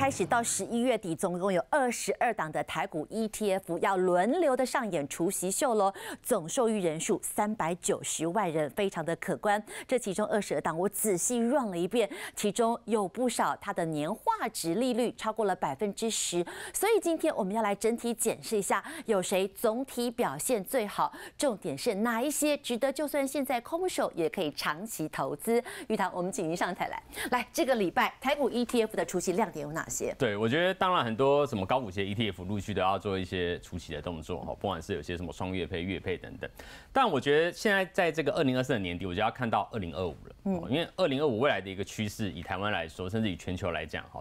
开始到十一月底，总共有二十二档的台股 ETF 要轮流的上演除夕秀喽，总受益人数三百九十万人，非常的可观。这其中二十二档我仔细 run 了一遍，其中有不少它的年化值利率超过了百分之十，所以今天我们要来整体检视一下，有谁总体表现最好？重点是哪一些值得就算现在空手也可以长期投资？玉堂，我们请您上台来。来，这个礼拜台股 ETF 的除夕亮点有哪？对，我觉得当然很多什么高股息 ETF 陆续都要做一些初期的动作哈，不管是有些什么双月配、月配等等。但我觉得现在在这个二零二四的年底，我就要看到二零二五了，嗯，因为二零二五未来的一个趋势，以台湾来说，甚至以全球来讲哈，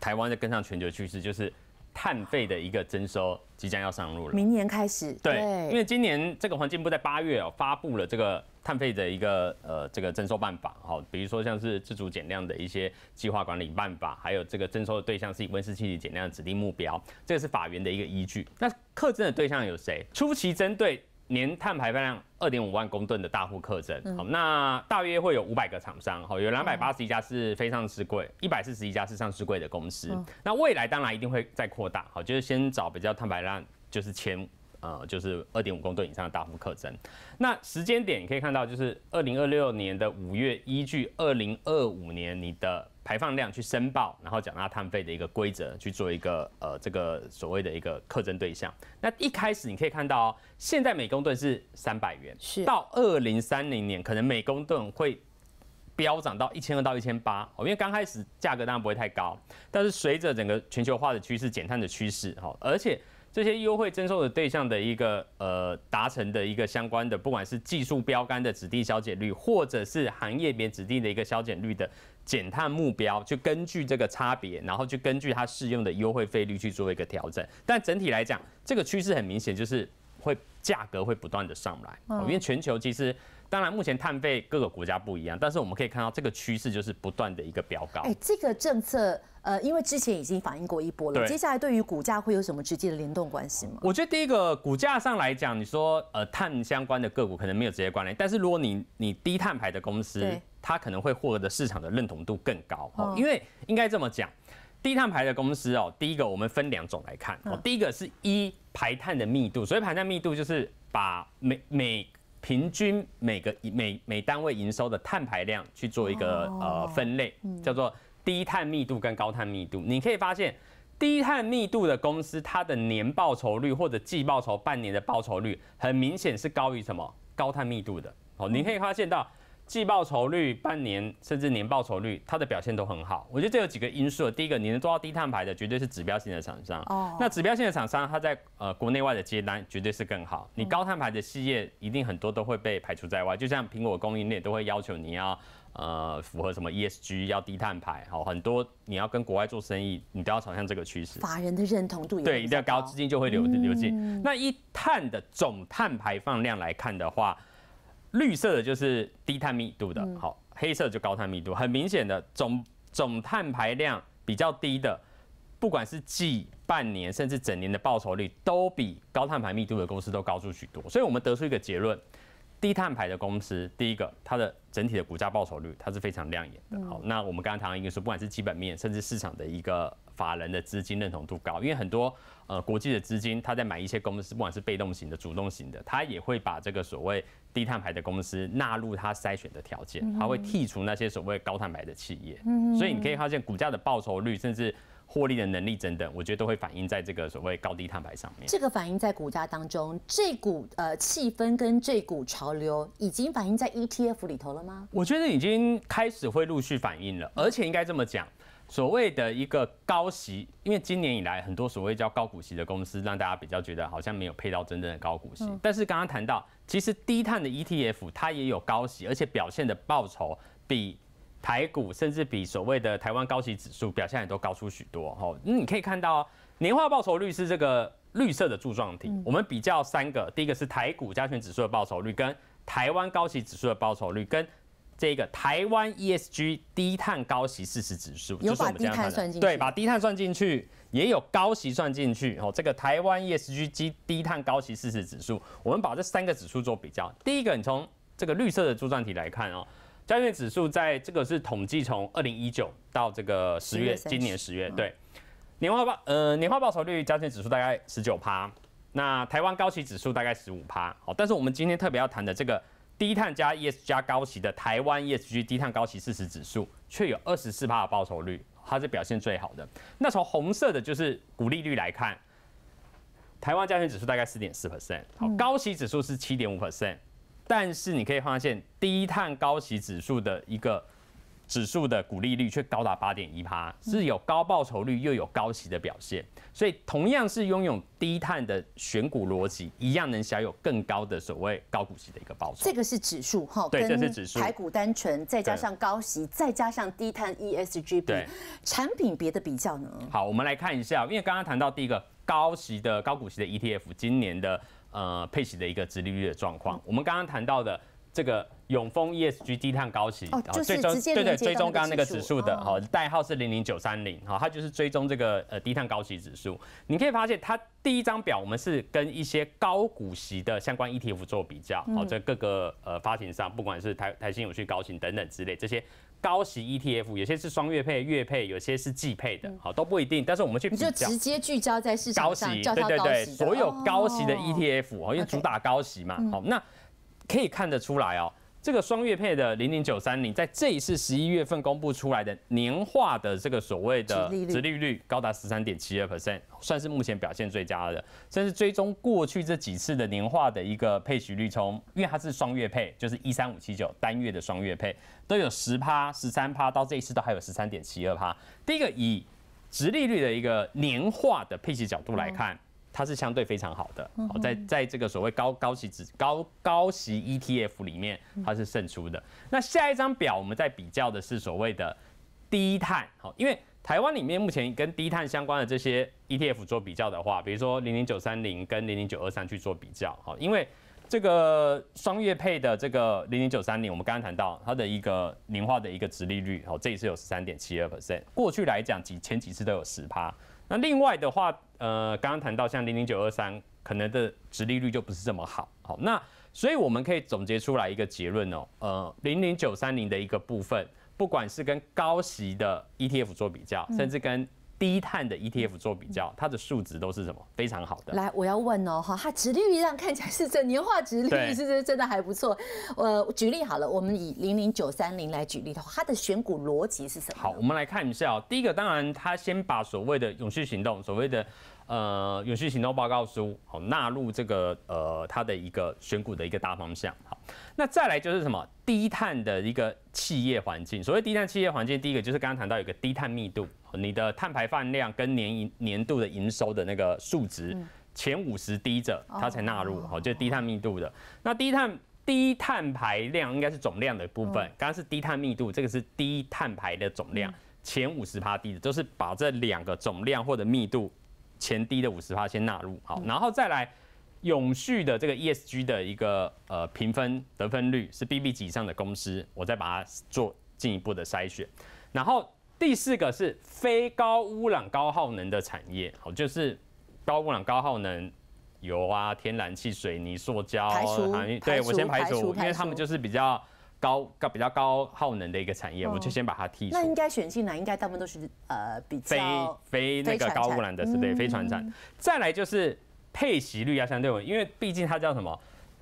台湾在跟上全球趋势，就是碳费的一个征收即将要上路了，明年开始。对，因为今年这个环境部在八月哦发布了这个。碳费的一个呃这个征收办法哈，比如说像是自主减量的一些计划管理办法，还有这个征收的对象是以温室气体减量指定目标，这个是法源的一个依据。那课征的对象有谁？初期针对年碳排放量二点五万公吨的大户课征，好，那大约会有五百个厂商，好，有两百八十一家是非上市柜，一百四十一家是上市柜的公司。那未来当然一定会再扩大，好，就是先找比较碳排放量就是前呃，就是二点五公吨以上的大幅课征，那时间点你可以看到，就是二零二六年的五月，依据二零二五年你的排放量去申报，然后缴纳碳费的一个规则去做一个呃，这个所谓的一个课征对象。那一开始你可以看到哦，现在每公吨是三百元，是到二零三零年可能每公吨会飙涨到一千二到一千八哦，因为刚开始价格当然不会太高，但是随着整个全球化的趋势、减碳的趋势哈，而且。这些优惠征收的对象的一个呃达成的一个相关的，不管是技术标杆的指定消减率，或者是行业别指定的一个消减率的减碳目标，就根据这个差别，然后去根据它适用的优惠费率去做一个调整。但整体来讲，这个趋势很明显，就是会价格会不断的上来，因为全球其实。当然，目前碳费各个国家不一样，但是我们可以看到这个趋势就是不断的一个飙高。哎，这个政策，呃，因为之前已经反映过一波了，接下来对于股价会有什么直接的联动关系吗？我觉得第一个股价上来讲，你说呃碳相关的个股可能没有直接关联，但是如果你你低碳排的公司，它可能会获得市场的认同度更高。哦，因为应该这么讲，低碳排的公司哦，第一个我们分两种来看，第一个是一排碳的密度，所以排碳密度就是把每每。平均每个每每单位营收的碳排量去做一个呃分类，叫做低碳密度跟高碳密度。你可以发现，低碳密度的公司，它的年报酬率或者季报酬半年的报酬率，很明显是高于什么高碳密度的哦。你可以发现到。季报酬率、半年甚至年报酬率，它的表现都很好。我觉得这有几个因素。第一个，你能做到低碳牌的，绝对是指标性的厂商。哦。那指标性的厂商，它在呃国内外的接单绝对是更好。你高碳牌的事业，一定很多都会被排除在外。就像苹果供应链都会要求你要呃符合什么 ESG，要低碳牌。好，很多你要跟国外做生意，你都要朝向这个趋势。法人的认同度对，一定要高，资金就会流流进。那一碳的总碳排放量来看的话。绿色的就是低碳密度的，好，黑色就高碳密度，很明显的总总碳排量比较低的，不管是季、半年甚至整年的报酬率，都比高碳排密度的公司都高出许多。所以我们得出一个结论，低碳排的公司，第一个它的整体的股价报酬率，它是非常亮眼的。好，那我们刚刚谈一个，说，不管是基本面甚至市场的一个。法人的资金认同度高，因为很多呃国际的资金他在买一些公司，不管是被动型的、主动型的，他也会把这个所谓低碳牌的公司纳入他筛选的条件，他会剔除那些所谓高碳牌的企业。所以你可以发现股价的报酬率，甚至获利的能力等等，我觉得都会反映在这个所谓高低碳牌上面。这个反映在股价当中，这股呃气氛跟这股潮流已经反映在 ETF 里头了吗？我觉得已经开始会陆续反映了，而且应该这么讲。所谓的一个高息，因为今年以来很多所谓叫高股息的公司，让大家比较觉得好像没有配到真正的高股息。但是刚刚谈到，其实低碳的 ETF 它也有高息，而且表现的报酬比台股，甚至比所谓的台湾高息指数表现也都高出许多。哈，你可以看到年化报酬率是这个绿色的柱状体。我们比较三个，第一个是台股加权指数的报酬率，跟台湾高息指数的报酬率，跟这个台湾 ESG 低碳高息四十指数，是我们这算看去，对，把低碳算进去，也有高息算进去。哦，这个台湾 ESG 低低碳高息四十指数，我们把这三个指数做比较。第一个，你从这个绿色的柱状体来看哦，加权指数在这个是统计从二零一九到这个十月，今年十月，对，年化报呃年化报酬率加权指数大概十九趴，那台湾高息指数大概十五趴。好，但是我们今天特别要谈的这个。低碳加 ES 加高息的台湾 ESG 低碳高息四十指数，却有二十四帕的报酬率，它是表现最好的。那从红色的就是股利率来看，台湾加权指数大概四点四 percent，高息指数是七点五 percent，但是你可以发现低碳高息指数的一个。指数的股利率却高达八点一趴，是有高报酬率又有高息的表现，所以同样是拥有低碳的选股逻辑，一样能享有更高的所谓高股息的一个报酬。这个是指数哈，对，这是指数，台股单纯再加上高息，再加上低碳 ESG 对产品别的比较呢？好，我们来看一下，因为刚刚谈到第一个高息的高股息的 ETF，今年的呃配息的一个殖利率的状况，我们刚刚谈到的。这个永丰 ESG 低碳高息，哦，就是直接对对，追踪刚刚那个指数的，好，代号是零零九三零，好，它就是追踪这个呃低碳高息指数。你可以发现，它第一张表我们是跟一些高股息的相关 ETF 做比较，好，在各个呃发行商，不管是台台新永续高息等等之类这些高息 ETF，有些是双月配、月配，有些是季配的，好，都不一定。但是我们去你就直接聚焦在高息上，对对对，所有高息的 ETF 好，因为主打高息嘛，好那。可以看得出来哦，这个双月配的零零九三零在这一次十一月份公布出来的年化的这个所谓的殖利率高达十三点七二 percent，算是目前表现最佳的。甚至追踪过去这几次的年化的一个配息率，从因为它是双月配，就是一三五七九单月的双月配都有十趴、十三趴，到这一次都还有十三点七二趴。第一个以殖利率的一个年化的配息角度来看。它是相对非常好的，好在在这个所谓高高息值高高息 ETF 里面，它是胜出的。那下一张表，我们在比较的是所谓的低碳，好，因为台湾里面目前跟低碳相关的这些 ETF 做比较的话，比如说零零九三零跟零零九二三去做比较，好，因为这个双月配的这个零零九三零，我们刚刚谈到它的一个年化的一个值利率，好，这一次有十三点七二 percent，过去来讲几前几次都有十趴。那另外的话，呃，刚刚谈到像零零九二三，可能的值利率就不是这么好。好，那所以我们可以总结出来一个结论哦，呃，零零九三零的一个部分，不管是跟高息的 ETF 做比较，甚至跟。低碳的 ETF 做比较，它的数值都是什么？非常好的。来，我要问哦，哈，它殖率上看起来是整年化殖率，是不是真的还不错？呃，举例好了，我们以零零九三零来举例的，它的选股逻辑是什么？好，我们来看一下哦。第一个，当然，它先把所谓的永续行动，所谓的。呃，永续行动报告书好纳入这个呃它的一个选股的一个大方向好，那再来就是什么低碳的一个企业环境。所谓低碳企业环境，第一个就是刚刚谈到有个低碳密度，你的碳排放量跟年年度的营收的那个数值前五十低者，它才纳入好就是低碳密度的。那低碳低碳排量应该是总量的部分，刚刚是低碳密度，这个是低碳排的总量前五十趴低的，就是把这两个总量或者密度。前低的五十趴先纳入好，然后再来永续的这个 ESG 的一个呃评分得分率是 B B 级以上的公司，我再把它做进一步的筛选。然后第四个是非高污染高耗能的产业，好，就是高污染高耗能油啊、天然气、水泥、塑胶，对我先排除，因为他们就是比较。高高比较高耗能的一个产业，我就先把它剔除。那应该选进来，应该大部分都是呃比较非那个高污染的，是对？非船厂。再来就是配息率要相对因为毕竟它叫什么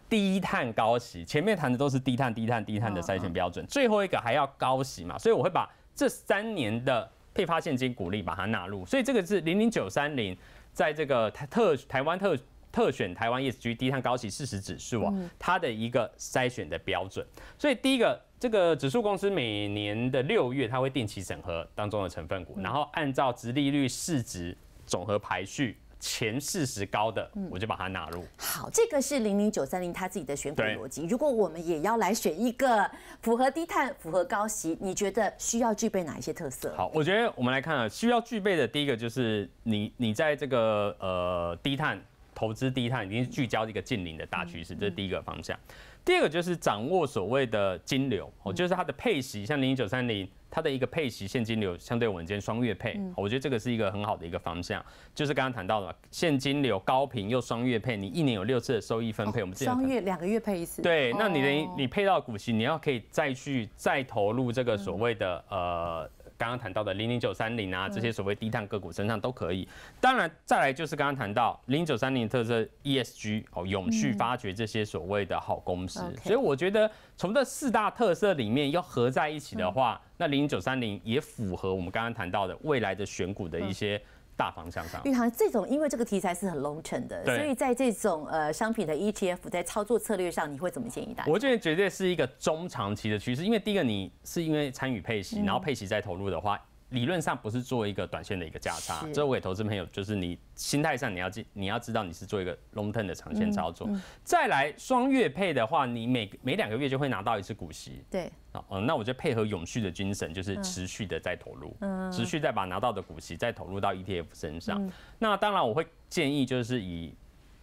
低碳高息，前面谈的都是低碳、低碳、低碳的筛选标准，最后一个还要高息嘛，所以我会把这三年的配发现金股利把它纳入。所以这个是零零九三零，在这个台特台湾特。特选台湾 ESG 低碳高息四十指数啊，它的一个筛选的标准。所以第一个，这个指数公司每年的六月，它会定期审核当中的成分股，然后按照值利率、市值总和排序前四十高的，我就把它纳入。好，这个是零零九三零它自己的选股逻辑。如果我们也要来选一个符合低碳、符合高息，你觉得需要具备哪一些特色？好，我觉得我们来看啊，需要具备的第一个就是你你在这个呃低碳。投资低碳已经聚焦一个近邻的大趋势，这是第一个方向。第二个就是掌握所谓的金流，哦，就是它的配息，像零九三零，它的一个配息现金流相对稳健，双月配，我觉得这个是一个很好的一个方向。就是刚刚谈到的现金流高频又双月配，你一年有六次的收益分配，我们双月两个月配一次，对，那你等你配到股息，你要可以再去再投入这个所谓的呃。刚刚谈到的零零九三零啊，这些所谓低碳个股身上都可以。当然，再来就是刚刚谈到零零九三零特色 ESG 哦，永续发掘这些所谓的好公司。所以我觉得从这四大特色里面要合在一起的话，那零零九三零也符合我们刚刚谈到的未来的选股的一些。大方向上，银行这种因为这个题材是很 long term 的，所以在这种呃商品的 ETF 在操作策略上，你会怎么建议大家？我觉得绝对是一个中长期的趋势，因为第一个你是因为参与配息，然后配息再投入的话。理论上不是做一个短线的一个价差，这我给投资朋友就是你心态上你要记，你要知道你是做一个 long term 的长线操作。再来双月配的话，你每每两个月就会拿到一次股息。对，哦、嗯，那我就配合永续的精神，就是持续的在投入，持续再把拿到的股息再投入到 ETF 身上。那当然我会建议就是以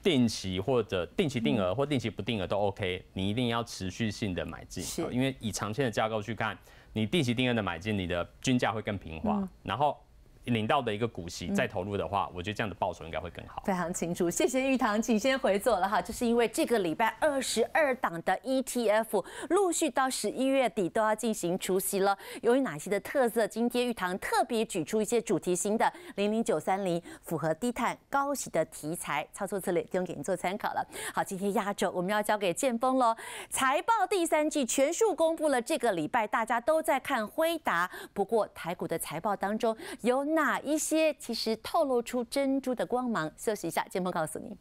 定期或者定期定额或定期不定额都 OK，你一定要持续性的买进，因为以长线的架构去看，你定期定额的买进，你的均价会更平滑，然后。领到的一个股息再投入的话，我觉得这样的报酬应该会更好。非常清楚，谢谢玉堂，请先回座了哈。就是因为这个礼拜二十二档的 ETF 陆续到十一月底都要进行除息了，由于哪些的特色，今天玉堂特别举出一些主题型的零零九三零符合低碳高息的题材操作策略，供给您做参考了。好，今天压轴我们要交给建峰喽。财报第三季全数公布了，这个礼拜大家都在看辉达，不过台股的财报当中有。哪一些其实透露出珍珠的光芒？休息一下，节目告诉你。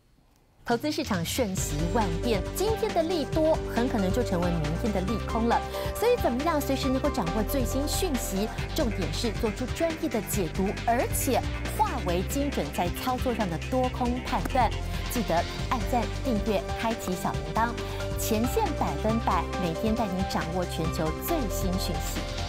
投资市场瞬息万变，今天的利多很可能就成为明天的利空了。所以，怎么样随时能够掌握最新讯息？重点是做出专业的解读，而且化为精准在操作上的多空判断。记得按赞、订阅、开启小铃铛，前线百分百每天带你掌握全球最新讯息。